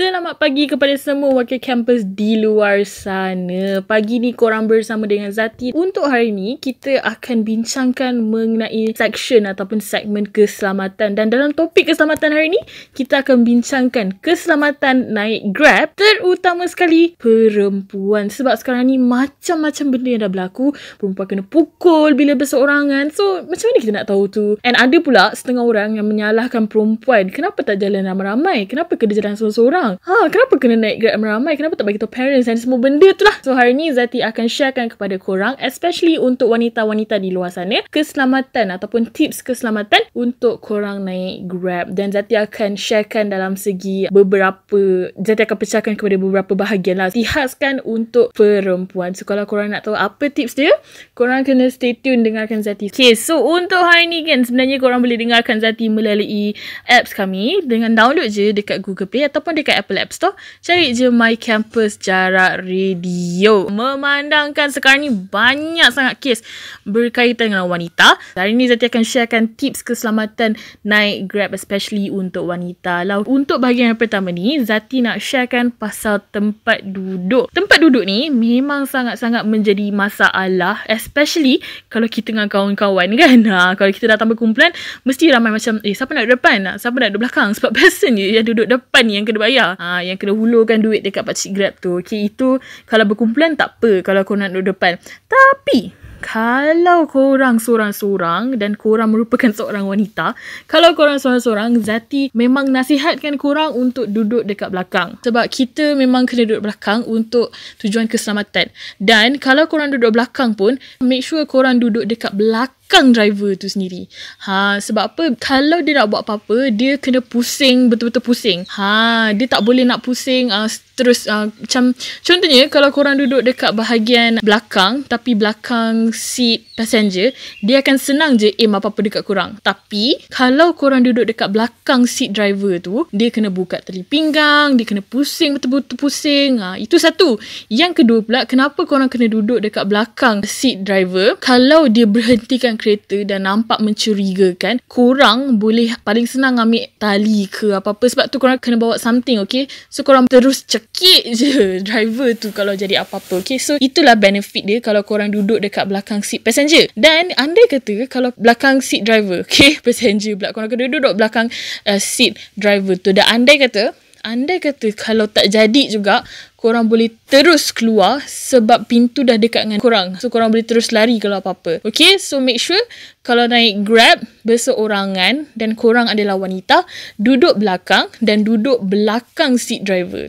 Selamat pagi kepada semua wakil kampus di luar sana. Pagi ni korang bersama dengan Zati. Untuk hari ni, kita akan bincangkan mengenai section ataupun segmen keselamatan. Dan dalam topik keselamatan hari ni, kita akan bincangkan keselamatan naik Grab. Terutama sekali, perempuan. Sebab sekarang ni macam-macam benda yang dah berlaku. Perempuan kena pukul bila berseorangan. So, macam mana kita nak tahu tu? And ada pula setengah orang yang menyalahkan perempuan. Kenapa tak jalan ramai-ramai? Kenapa kena jalan seorang-seorang? orang. Ha, kenapa kena naik grab ramai? Kenapa tak bagi tahu parents dan semua benda tu lah. So hari ni Zati akan sharekan kepada korang especially untuk wanita-wanita di luar sana keselamatan ataupun tips keselamatan untuk korang naik grab dan Zati akan sharekan dalam segi beberapa Zati akan pecahkan kepada beberapa bahagian lah. Tihaskan untuk perempuan. So kalau korang nak tahu apa tips dia, korang kena stay tune dengarkan Zati. Okay, so untuk hari ni kan sebenarnya korang boleh dengarkan Zati melalui apps kami dengan download je dekat Google Play ataupun dekat dekat Apple App Store Cari je My Campus Jarak Radio Memandangkan sekarang ni banyak sangat kes berkaitan dengan wanita Hari ni Zati akan sharekan tips keselamatan naik Grab especially untuk wanita Lalu untuk bahagian yang pertama ni Zati nak sharekan pasal tempat duduk Tempat duduk ni memang sangat-sangat menjadi masalah Especially kalau kita dengan kawan-kawan kan ha, Kalau kita datang berkumpulan Mesti ramai macam Eh siapa nak duduk depan? Ha, siapa nak duduk belakang? Sebab person je yang duduk depan ni yang kena bayar Ya. Ha, yang kena hulurkan duit dekat pakcik Grab tu. Okay, itu kalau berkumpulan tak apa kalau kau nak duduk depan. Tapi, kalau korang sorang-sorang dan korang merupakan seorang wanita, kalau korang sorang-sorang, Zati memang nasihatkan korang untuk duduk dekat belakang. Sebab kita memang kena duduk belakang untuk tujuan keselamatan. Dan kalau korang duduk belakang pun, make sure korang duduk dekat belakang belakang driver tu sendiri. Ha sebab apa? Kalau dia nak buat apa-apa, dia kena pusing betul-betul pusing. Ha dia tak boleh nak pusing uh, terus uh, macam contohnya kalau korang duduk dekat bahagian belakang tapi belakang seat passenger, dia akan senang je aim apa-apa dekat korang. Tapi kalau korang duduk dekat belakang seat driver tu, dia kena buka tali pinggang, dia kena pusing betul-betul pusing. Ha, itu satu. Yang kedua pula, kenapa korang kena duduk dekat belakang seat driver kalau dia berhentikan kereta dan nampak mencurigakan, korang boleh paling senang ambil tali ke apa-apa sebab tu korang kena bawa something, okay? So, korang terus cekik je driver tu kalau jadi apa-apa, okay? So, itulah benefit dia kalau korang duduk dekat belakang seat passenger. Dan, anda kata kalau belakang seat driver, okay? Passenger pula, korang kena duduk belakang uh, seat driver tu. Dan, anda kata... Anda kata kalau tak jadi juga korang boleh terus keluar sebab pintu dah dekat dengan korang. So, korang boleh terus lari kalau apa-apa. Okay, so make sure kalau naik grab berseorangan dan korang adalah wanita, duduk belakang dan duduk belakang seat driver.